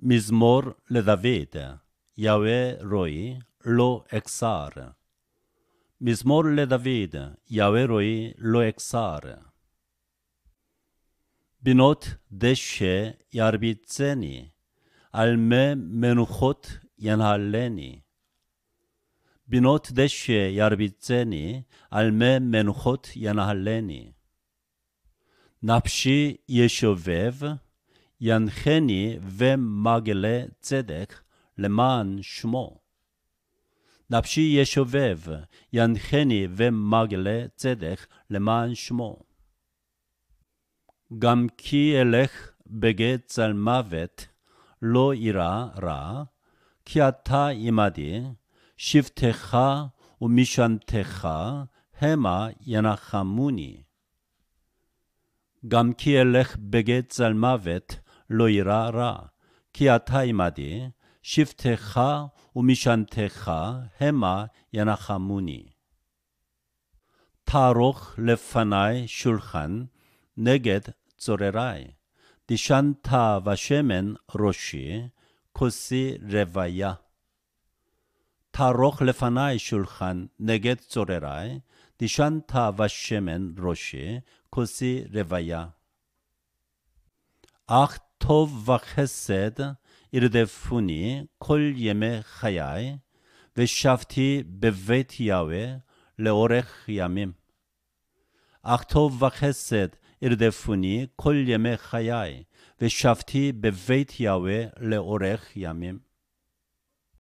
מזמור לדוד, יהוה רועי, לא אקסר. מזמור לדוד, יהוה רועי, לא אקסר. בנות דשא ירביצני, על מי מנוחות ינהלני. בנות דשא ירביצני, על מי מנוחות ינהלני. נפשי ישובב, ינחני ומגלה צדק למען שמו. נפשי ישובב, ינחני ומגלה צדק למען שמו. גם כי אלך בגי צל מוות, לא אירא רע, כי אתה עמדי, שבטך ומשענתך, המה ינחמוני. גם כי אלך בגי צל מוות, לא יירא רע. כי אתה עמדי, שבטך ומשענתך המה ינחמוני. תערוך לפני שולחן נגד צורריי, דשנתה ושמן ראשי, כוסי רוויה. תערוך לפני שולחן נגד צורריי, דשנתה ושמן ראשי, כוסי רוויה. אך تو و شافتی به وقتیا و لهورخیامیم. تو و شافتی به وقتیا و لهورخیامیم.